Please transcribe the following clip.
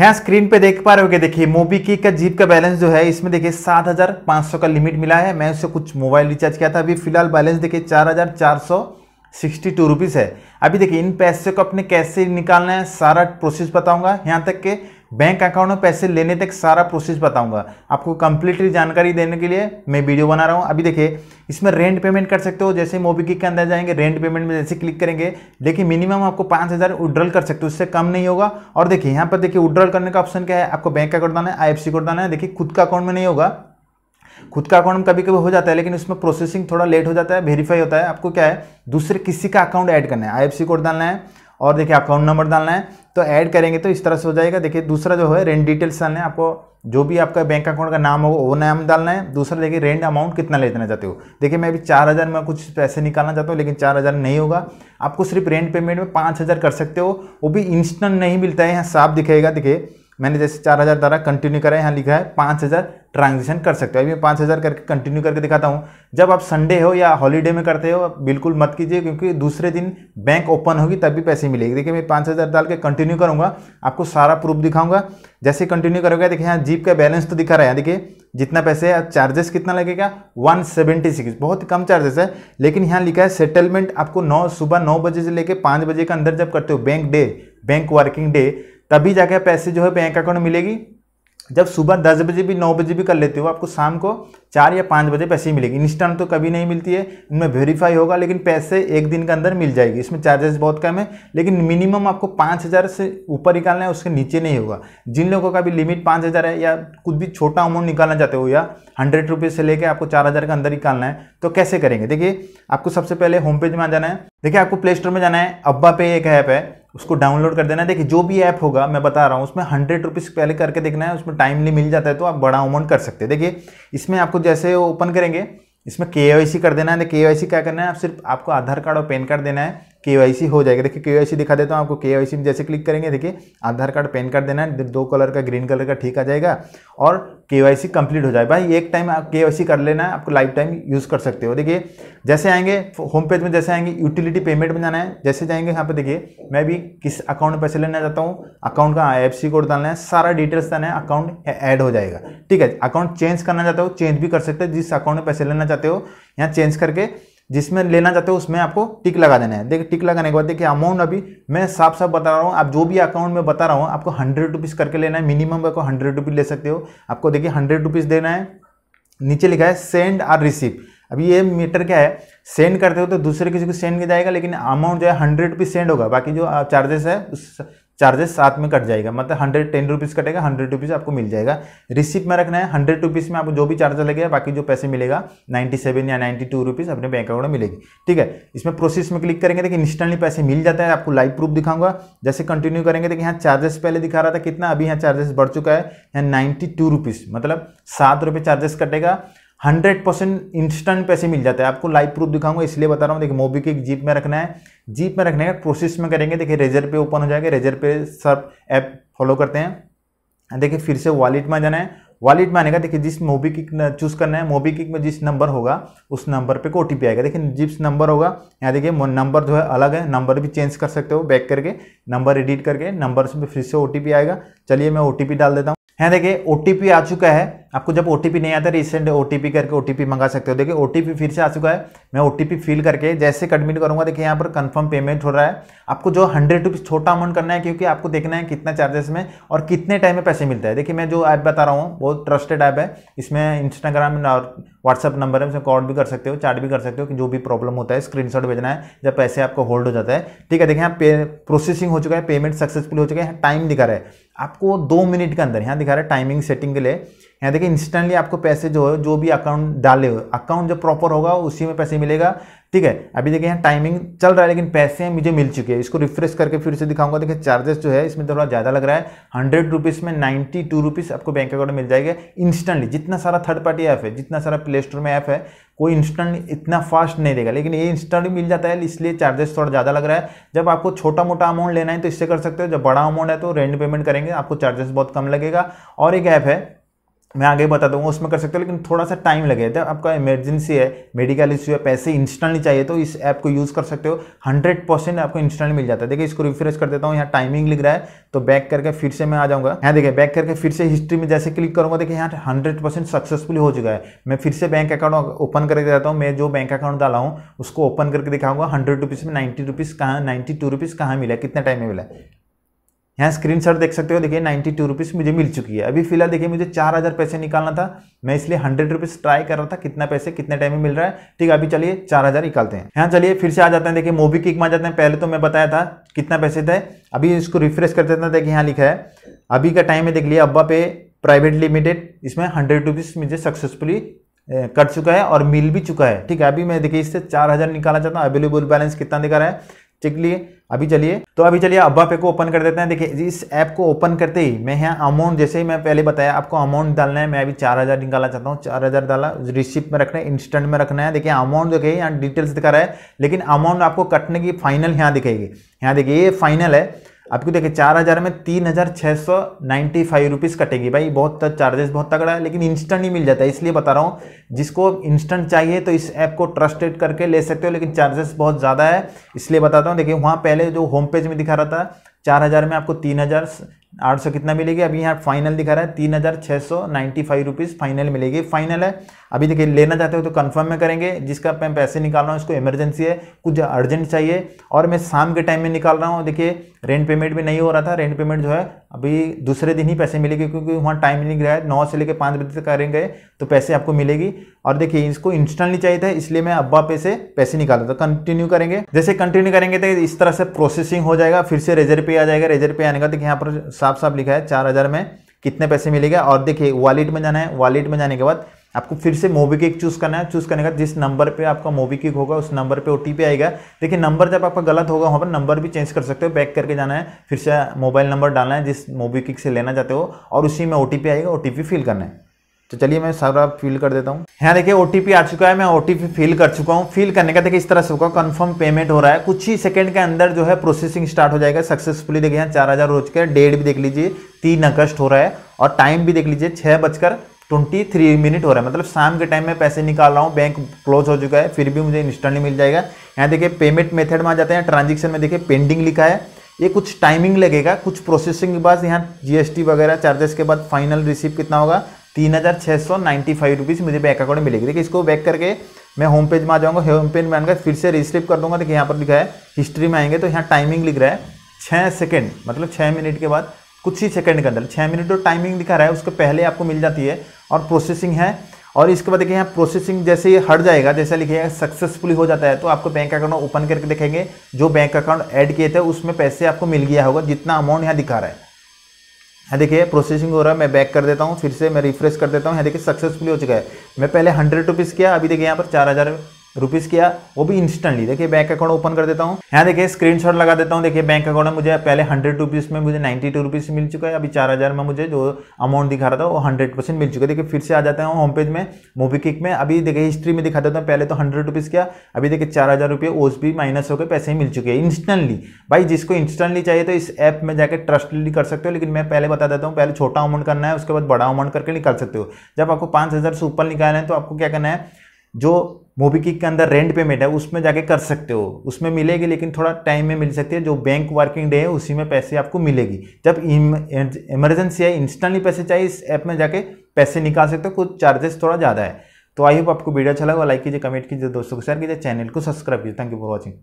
यहाँ स्क्रीन पे देख पा रहे हो कि देखिए मोबी की का जीप का बैलेंस जो है इसमें देखिए 7,500 का लिमिट मिला है मैं उससे कुछ मोबाइल रिचार्ज किया था अभी फिलहाल बैलेंस देखिए चार हज़ार चार सौ सिक्सटी टू रुपीज़ है अभी देखिए इन पैसे को अपने कैसे निकालना है सारा प्रोसेस बताऊंगा यहाँ तक के बैंक अकाउंट में पैसे लेने तक सारा प्रोसेस बताऊंगा आपको कंप्लीटली जानकारी देने के लिए मैं वीडियो बना रहा हूं अभी देखिए इसमें रेंट पेमेंट कर सकते हो जैसे मोबीक्विक के अंदर जाएंगे रेंट पेमेंट में जैसे क्लिक करेंगे देखिए मिनिमम आपको पाँच हज़ार विड्रॉल कर सकते हो उससे कम नहीं होगा और देखिए यहाँ पर देखिए विड्रॉल करने का ऑप्शन क्या है आपको बैंक अकाउंट डालना है आई एफ कोड डालना है देखिए खुद का अकाउंट में नहीं होगा खुद का अकाउंट कभी कभी हो जाता है लेकिन उसमें प्रोसेसिंग थोड़ा लेट हो जाता है वेरीफाई होता है आपको क्या है दूसरे किसी का अकाउंट ऐड करना है आई कोड डालना है और देखिए अकाउंट नंबर डालना है तो ऐड करेंगे तो इस तरह से हो जाएगा देखिए दूसरा जो है रेंट डिटेल्स डालना है आपको जो भी आपका बैंक अकाउंट का नाम होगा वो नाम डालना है दूसरा देखिए रेंट अमाउंट कितना लेना चाहते हो देखिए मैं अभी चार हज़ार में कुछ पैसे निकालना चाहता हूँ लेकिन चार हज़ार नहीं होगा आपको सिर्फ रेंट पेमेंट में पाँच हज़ार कर सकते हो वो भी इंस्टेंट नहीं मिलता है यहाँ साफ दिखेगा देखिए मैंने जैसे चार हज़ार द्वारा कंटिन्यू करा है यहाँ लिखा है पाँच हज़ार ट्रांजेक्शन कर सकते हो अभी मैं पाँच हज़ार करके कंटिन्यू करके दिखाता हूँ जब आप संडे हो या हॉलीडे में करते हो बिल्कुल मत कीजिए क्योंकि दूसरे दिन बैंक ओपन होगी तब भी पैसे मिलेगी देखिए मैं पाँच हज़ार डाल के कंटिन्यू करूँगा आपको सारा प्रूफ दिखाऊंगा जैसे कंटिन्यू करोगे देखिए यहाँ जीप का बैलेंस तो दिखा रहा है देखिए जितना पैसे है चार्जेस कितना लगेगा सिक्स बहुत कम चार्जेस है लेकिन यहाँ लिखा है सेटलमेंट आपको नौ सुबह नौ बजे से लेकर पाँच बजे के अंदर जब करते हो bank day bank working day तभी जाकर पैसे जो है बैंक अकाउंट मिलेगी जब सुबह दस बजे भी नौ बजे भी कर लेते हो आपको शाम को चार या पाँच बजे पैसे ही मिलेगी इंस्टेंट तो कभी नहीं मिलती है उनमें वेरीफाई होगा लेकिन पैसे एक दिन के अंदर मिल जाएगी इसमें चार्जेस बहुत कम है लेकिन मिनिमम आपको पाँच हज़ार से ऊपर निकालना है उसके नीचे नहीं होगा जिन लोगों का भी लिमिट पाँच हज़ार है या कुछ भी छोटा अमाउंट निकालना चाहते हो या हंड्रेड रुपीज़ से लेकर आपको चार हज़ार के अंदर निकालना है तो कैसे करेंगे देखिए आपको सबसे पहले होम पेज में आ जाना है देखिए आपको प्ले स्टोर में जाना है अब्बा पे एक ऐप है उसको डाउनलोड कर देना है देखिए जो भी ऐप होगा मैं बता रहा हूँ उसमें हंड्रेड रुपीज़ पहले करके देखना है उसमें टाइमली मिल जाता है तो आप बड़ा अमाउंट कर सकते हैं देखिए इसमें आपको जैसे ओपन करेंगे इसमें के कर देना है के तो क्या करना है आप सिर्फ आपको आधार कार्ड और पैन कार्ड देना है के हो जाएगा देखिए के दिखा देता हूँ आपको के में जैसे क्लिक करेंगे देखिए आधार कार्ड पैन कार्ड देना है दो कलर का ग्रीन कलर का ठीक आ जाएगा और के कंप्लीट हो जाए भाई एक टाइम आप के कर लेना है आपको लाइफ टाइम यूज़ कर सकते हो देखिए जैसे आएंगे होम पेज में जैसे आएंगे यूटिलिटी पेमेंट में जाना है जैसे जाएंगे यहाँ पे देखिए मैं भी किस अकाउंट में पैसे लेना चाहता हूँ अकाउंट का एफ कोड डालना है सारा डिटेल्स डालना है अकाउंट ऐड हो जाएगा ठीक है अकाउंट चेंज करना चाहते हो चेंज भी कर सकते हो जिस अकाउंट में पैसे लेना चाहते हो यहाँ चेंज करके जिसमें लेना चाहते हो उसमें आपको टिक लगा देना है देखिए टिक लगाने के बाद देखिए अमाउंट अभी मैं साफ साफ बता रहा हूँ आप जो भी अकाउंट में बता रहा हूँ आपको हंड्रेड रुपीज़ करके लेना है मिनिमम आपको हंड्रेड रुपीज़ ले सकते हो आपको देखिए हंड्रेड रुपीज़ देना है नीचे लिखा है सेंड आर रिसीव अभी ये मीटर क्या है सेंड करते हो तो दूसरे किसी को सेंड किया जाएगा लेकिन अमाउंट जो है हंड्रेड रुपीज़ सेंड होगा बाकी जो चार्जेस uh, है उस चार्जेस साथ में कट जाएगा मतलब हंड्रेड टेन रुपीज़ कटेगा हंड्रेड रुपीज़ आपको मिल जाएगा रिसिप्ट में रखना है हंड्रेड रुपीज़ में आपको जो भी चार्जर लगेगा बाकी जो पैसे मिलेगा नाइन्टी सेवन या नाइन्टी टू रुपीज़ अपने बैंक अकाउंट में मिलेगी ठीक है इसमें प्रोसेस में क्लिक करेंगे देखिए इंस्टेंटली पैसे मिल जाते हैं आपको लाइव प्रूफ दिखाऊंगा जैसे कंटिन्यू करेंगे देखिए यहाँ चार्जेस पहले दिखा रहा था कितना अभी यहाँ चार्जेस बढ़ चुका है यहाँ नाइन्टी टू रुपीज़ मतलब सात रुपये चार्जेस कटेगा हंड्रेड परसेंट इंस्टेंट पैसे मिल जाते हैं आपको लाइव प्रूफ दिखाऊंगा इसलिए बता रहा हूँ देखिए मोबी की जीप में रखना है जीप में रखने का प्रोसेस में करेंगे देखिए रेजर पे ओपन हो जाएगा रेजर पे सब ऐप फॉलो करते हैं देखिए फिर से वॉलेट में जाना है वॉलेट में आने का देखिए जिस मोबीक्विक चूज करना है मोबी किक में जिस नंबर होगा उस नंबर पे को ओटीपी आएगा देखिए जिस नंबर होगा यहाँ देखिए नंबर जो है अलग है नंबर भी चेंज कर सकते हो बैक करके नंबर एडिट करके नंबर से फिर से ओ आएगा चलिए मैं ओ डाल देता हूँ यहाँ देखिए ओटीपी आ चुका है आपको जब ओ नहीं आता रिसेंट ओ करके ओ मंगा सकते हो देखिए ओ फिर से आ चुका है मैं ओ फिल करके जैसे कडमिट करूँगा देखिए यहाँ पर कन्फर्म पेमेंट हो रहा है आपको जो हंड्रेड रुपीज़ छोटा अमाउंट करना है क्योंकि आपको देखना है कितना चार्जेस में और कितने टाइम में पैसे मिलता है देखिए मैं जो ऐप बता रहा हूँ बहुत ट्रस्टेड ऐप है इसमें इंस्टाग्राम और व्हाट्सअप नंबर है उसमें कॉल भी कर सकते हो चैट भी कर सकते हो कि जो भी प्रॉब्लम होता है स्क्रीन भेजना है जब पैसे आपको होल्ड हो जाता है ठीक है देखिए यहाँ प्रोसेसिंग हो चुका है पेमेंट सक्सेसफुल हो चुका है टाइम दिखा रहा है आपको दो मिनट के अंदर यहाँ दिखा रहा है टाइमिंग सेटिंग के लिए यहाँ देखिए इंस्टेंटली आपको पैसे जो है जो भी अकाउंट डाले हो अकाउंट जो प्रॉपर होगा उसी में पैसे मिलेगा ठीक है अभी देखिए यहाँ टाइमिंग चल रहा है लेकिन पैसे मुझे मिल चुके हैं इसको रिफ्रेश करके फिर से दिखाऊंगा देखिए चार्जेस जो है इसमें थोड़ा ज़्यादा लग रहा है हंड्रेड रुपीज़ में नाइन्टी टू रुपीज़ आपको बैंक अकाउंट में मिल जाएगा इंस्टेंटली जितना सारा थर्ड पार्टी ऐप है जितना सारा प्ले स्टोर में ऐप है कोई इंस्टेंट इतना फास्ट नहीं देगा लेकिन ये इंस्टेंट मिल जाता है इसलिए चार्जेस थोड़ा ज़्यादा लग रहा है जब आपको छोटा मोटा अमाउंट लेना है तो इससे कर सकते हो जब बड़ा अमाउंट है तो रेंट पेमेंट करेंगे आपको चार्जेस बहुत कम लगेगा और एक ऐप है मैं आगे बता दूंगा उसमें कर सकते हो लेकिन थोड़ा सा टाइम लगेगा जब आपका इमरजेंसी है मेडिकल इश्यू है पैसे इंस्टेंटली चाहिए तो इस ऐप को यूज़ कर सकते हो हंड्रेड परसेंट आपको इंस्टेंट मिल जाता है देखिए इसको रिफ्रेश कर देता हूँ यहाँ टाइमिंग लिख रहा है तो बैक करके फिर से मैं आ जाऊँगा यहाँ देखिए बैक करके फिर से हिस्ट्री में जैसे क्लिक करूँगा देखिए यहाँ हंड्रेड परसेंट सक्सेसफुल हो चुका है मैं फिर से बैंक अकाउंट ओपन करके देता हूँ मैं जो बैंक अकाउंट डाला हूँ उसको ओपन करके दिखाऊंगा हंड्रेड रुपीज़ में नाइन्टी रुपीज़ कहाँ नाइन्टी टू रुपीज़ कहाँ मिला कितना टाइम में मिला यहाँ स्क्रीन शॉट देख सकते हो देखिए नाइन्टी टू रुपीज़ मुझे मिल चुकी है अभी फिलहाल देखिए मुझे चार हज़ार पैसे निकालना था मैं इसलिए हंड्रेड रुपीज़ ट्राई कर रहा था कितना पैसे कितने टाइम में मिल रहा है ठीक है अभी चलिए चार हज़ार निकालते हैं यहाँ चलिए फिर से आ जाते हैं देखिए मोबी किक में जाते हैं पहले तो मैं बताया था कितना पैसे थे अभी इसको रिफ्रेश कर देता देखिए यहाँ लिखा है अभी का टाइम है देख लिया अब्बा पे प्राइवेट लिमिटेड इसमें हंड्रेड रुपीज़ मुझे सक्सेसफुली कट चुका है और मिल भी चुका है ठीक है अभी मैं देखिए इससे चार हज़ार निकालना चाहता हूँ अवेलेबल बैलेंस कितना दिखा रहा है ठीक लिए अभी चलिए तो अभी चलिए अब्बा पे को ओपन कर देते हैं देखिए इस ऐप को ओपन करते ही मैं यहाँ अमाउंट जैसे ही मैं पहले बताया आपको अमाउंट डालना है मैं अभी चार हज़ार निकालना चाहता हूँ चार हज़ार डाला रिसिप्ट में रखना है इंस्टेंट में रखना है देखिए अमाउंट देखिए यहाँ डिटेल्स दिखा रहा है लेकिन अमाउंट आपको कटने की फाइनल यहाँ दिखेगी यहाँ देखिए ये फाइनल है आपको देखिए चार हज़ार में तीन हज़ार छः सौ नाइन्टी फाइव रुपीज़ कटेगी भाई बहुत चार्जेस बहुत तगड़ा है लेकिन इंस्टेंट ही मिल जाता है इसलिए बता रहा हूँ जिसको इंस्टेंट चाहिए तो इस ऐप को ट्रस्टेड करके ले सकते हो लेकिन चार्जेस बहुत ज़्यादा है इसलिए बताता हूँ देखिए वहाँ पहले जो होम पेज में दिखा रहा था चार हज़ार में आपको तीन हज़ार आठ सौ कितना मिलेगी अभी यहाँ फाइनल दिखा रहा है तीन हज़ार छः सौ नाइन्टी फाइव रुपीज़ फाइनल मिलेगी फाइनल है अभी देखिए लेना चाहते हो तो कंफर्म में करेंगे जिसका मैं पैसे निकाल रहा हूँ इसको इमरजेंसी है कुछ अर्जेंट चाहिए और मैं शाम के टाइम में निकाल रहा हूँ देखिए रेंट पेमेंट भी नहीं हो रहा था रेंट पेमेंट जो है अभी दूसरे दिन ही पैसे मिलेगी क्योंकि वहाँ टाइम नहीं रहा है नौ से लेकर पाँच बजे तक करेंगे तो पैसे आपको मिलेगी और देखिए इसको इंस्टेंटली चाहिए था इसलिए मैं अब्बा पे से पैसे निकाल रहा था कंटिन्यू करेंगे जैसे कंटिन्यू करेंगे तो इस तरह से प्रोसेसिंग हो जाएगा फिर से रेजर पे आ जाएगा रेजर पे आने का देखिए यहाँ पर साफ साफ लिखा है चार हज़ार में कितने पैसे मिलेगा और देखिए वॉलेट में जाना है वॉलेट में जाने के बाद आपको फिर से मोबी चूज़ करना है चूज़ करने का जिस नंबर पे आपका मोबी होगा उस नंबर पे ओटीपी आएगा देखिए नंबर जब आपका गलत होगा वहाँ पर नंबर भी चेंज कर सकते हो बैक करके जाना है फिर से मोबाइल नंबर डालना है जिस मोबी से लेना चाहते हो और उसी में ओ आएगा ओ फिल करना है तो चलिए मैं सारा फिल कर देता हूँ यहाँ देखिए ओ आ चुका है मैं ओ फिल कर चुका हूँ फिल करने का देखिए इस तरह से होगा कन्फर्म पेमेंट हो रहा है कुछ ही सेकंड के अंदर जो है प्रोसेसिंग स्टार्ट हो जाएगा सक्सेसफुली देखिए यहाँ चार हज़ार रोज के डेट भी देख लीजिए तीन अगस्त हो रहा है और टाइम भी देख लीजिए छः बजकर ट्वेंटी थ्री मिनट हो रहा है मतलब शाम के टाइम में पैसे निकाल रहा हूँ बैंक क्लोज हो चुका है फिर भी मुझे इंस्टेंटली मिल जाएगा यहाँ देखिए पेमेंट मेथड में आ जाते हैं ट्रांजेक्शन में देखिए पेंडिंग लिखा है ये कुछ टाइमिंग लगेगा कुछ प्रोसेसिंग के बाद यहाँ जीएसटी वगैरह चार्जेस के बाद फाइनल रिसीव कितना होगा तीन हज़ार छः सौ नाइन्टी फाइव रुपीज़ मुझे बैंक अकाउंट में मिलेगी देखिए इसको बैक करके मैं होम पेज में आ जाऊँगा होम पेज में आऊँगा फिर से रिस्लिप कर दूँगा देखिए यहाँ पर लिखा है हिस्ट्री में आएंगे तो यहाँ टाइमिंग लिख रहा है छः सेकेंड मतलब छः मिनट के बाद कुछ ही सेकंड के अंदर छः मिनट जो टाइमिंग दिखा रहा है उसके पहले आपको मिल जाती है और प्रोसेसिंग है और इसके बाद देखिए यहाँ प्रोसेसिंग जैसे ये हट जाएगा जैसे लिखिएगा सक्सेसफुली हो जाता है तो आपको बैंक अकाउंट ओपन करके देखेंगे जो बैंक अकाउंट ऐड किए थे उसमें पैसे आपको मिल गया होगा जितना अमाउंट यहाँ दिखा रहा है है हाँ, देखिए प्रोसेसिंग हो रहा है मैं बैक कर देता हूँ फिर से मैं रिफ्रेश कर देता हूँ यहाँ देखिए सक्सेसफुली हो चुका है मैं पहले हंड्रेड रुपीज़ किया अभी देखिए यहाँ पर चार हज़ार रुपीज़ किया वो भी इंस्टेंटली देखिए बैंक अकाउंट ओपन कर देता हूँ यहाँ देखिए स्क्रीनशॉट लगा देता हूँ देखिए बैंक अकाउंट में मुझे पहले हंड्रेड रुपीज़ में मुझे नाइन्टी टू रुपीज़ मिल चुका है अभी चार हज़ार में मुझे जो अमाउंट दिखा रहा था वो हंड्रेड परसेंट मिल चुका है देखिए फिर से आ जाता हैं होम पेज में मूवी किक में अभी देखिए हिस्ट्री में दिखा देता हूँ पहले तो हंड्रेड रुपीज़ किया अभी देखिए चार हज़ार रुपये ओस भी माइनस होकर पैसे ही मिल चुके हैं इंस्टेंटली भाई जिसको इंस्टेंटली चाहिए तो इस ऐप में जाकर ट्रस्टली कर सकते हो लेकिन मैं पहले बता देता हूँ पहले छोटा अमाउंट करना है उसके बाद बड़ा अमाउंट करके निकाल सकते हो जब आपको पाँच हज़ार से ऊपर निकालना है तो आपको क्या करना है जो मोबी किक के अंदर रेंट पेमेंट है उसमें जाके कर सकते हो उसमें मिलेगी लेकिन थोड़ा टाइम में मिल सकती है जो बैंक वर्किंग डे है उसी में पैसे आपको मिलेगी जब इमरजेंसी है इंस्टेंटली पैसे चाहिए इस ऐप में जाके पैसे निकाल सकते हो कुछ चार्जेस थोड़ा ज़्यादा है तो आई होप आपको वीडियो अच्छा लगा लाइक कीजिए कमेंट कीजिए दोस्तों को शेयर कीजिए चैनल को सब्सक्राइब कीजिए थैंक यू फॉर वॉचिंग